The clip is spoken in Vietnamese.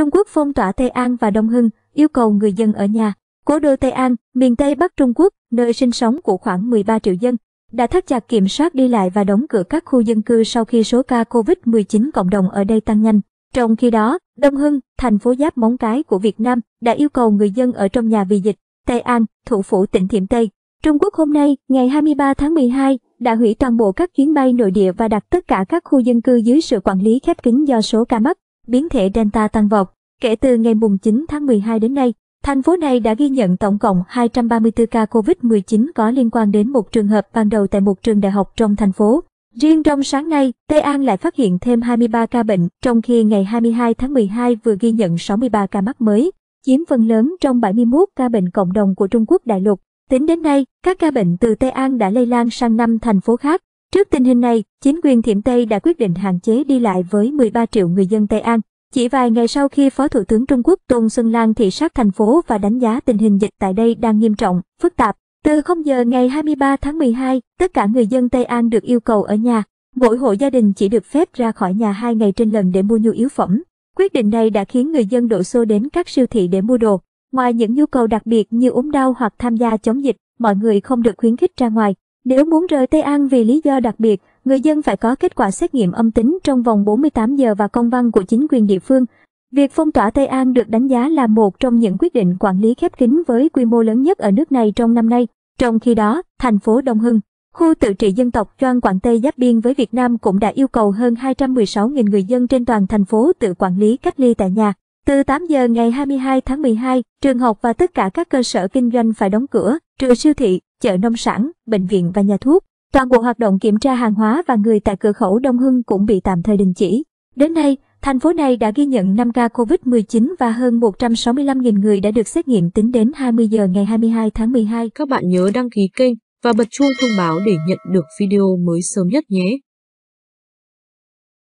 Trung Quốc phong tỏa Tây An và Đông Hưng, yêu cầu người dân ở nhà. Cố đô Tây An, miền Tây Bắc Trung Quốc, nơi sinh sống của khoảng 13 triệu dân, đã thắt chặt kiểm soát đi lại và đóng cửa các khu dân cư sau khi số ca COVID-19 cộng đồng ở đây tăng nhanh. Trong khi đó, Đông Hưng, thành phố giáp móng cái của Việt Nam, đã yêu cầu người dân ở trong nhà vì dịch. Tây An, thủ phủ tỉnh Thiểm Tây. Trung Quốc hôm nay, ngày 23 tháng 12, đã hủy toàn bộ các chuyến bay nội địa và đặt tất cả các khu dân cư dưới sự quản lý khép kín do số ca mắc biến thể Delta tăng vọt. Kể từ ngày 9 tháng 12 đến nay, thành phố này đã ghi nhận tổng cộng 234 ca COVID-19 có liên quan đến một trường hợp ban đầu tại một trường đại học trong thành phố. Riêng trong sáng nay, Tây An lại phát hiện thêm 23 ca bệnh, trong khi ngày 22 tháng 12 vừa ghi nhận 63 ca mắc mới, chiếm phần lớn trong 71 ca bệnh cộng đồng của Trung Quốc đại lục. Tính đến nay, các ca bệnh từ Tây An đã lây lan sang năm thành phố khác, Trước tình hình này, chính quyền Thiểm Tây đã quyết định hạn chế đi lại với 13 triệu người dân Tây An. Chỉ vài ngày sau khi Phó Thủ tướng Trung Quốc Tôn Xuân Lan thị sát thành phố và đánh giá tình hình dịch tại đây đang nghiêm trọng, phức tạp. Từ 0 giờ ngày 23 tháng 12, tất cả người dân Tây An được yêu cầu ở nhà. Mỗi hộ gia đình chỉ được phép ra khỏi nhà hai ngày trên lần để mua nhu yếu phẩm. Quyết định này đã khiến người dân đổ xô đến các siêu thị để mua đồ. Ngoài những nhu cầu đặc biệt như ốm đau hoặc tham gia chống dịch, mọi người không được khuyến khích ra ngoài. Nếu muốn rời Tây An vì lý do đặc biệt, người dân phải có kết quả xét nghiệm âm tính trong vòng 48 giờ và công văn của chính quyền địa phương. Việc phong tỏa Tây An được đánh giá là một trong những quyết định quản lý khép kín với quy mô lớn nhất ở nước này trong năm nay. Trong khi đó, thành phố Đông Hưng, khu tự trị dân tộc Choang Quảng Tây giáp biên với Việt Nam cũng đã yêu cầu hơn 216.000 người dân trên toàn thành phố tự quản lý cách ly tại nhà. Từ 8 giờ ngày 22 tháng 12, trường học và tất cả các cơ sở kinh doanh phải đóng cửa, trừ siêu thị, chợ nông sản, bệnh viện và nhà thuốc. Toàn bộ hoạt động kiểm tra hàng hóa và người tại cửa khẩu Đông Hưng cũng bị tạm thời đình chỉ. Đến nay, thành phố này đã ghi nhận 5 ca COVID-19 và hơn 165.000 người đã được xét nghiệm tính đến 20 giờ ngày 22 tháng 12. Các bạn nhớ đăng ký kênh và bật chuông thông báo để nhận được video mới sớm nhất nhé.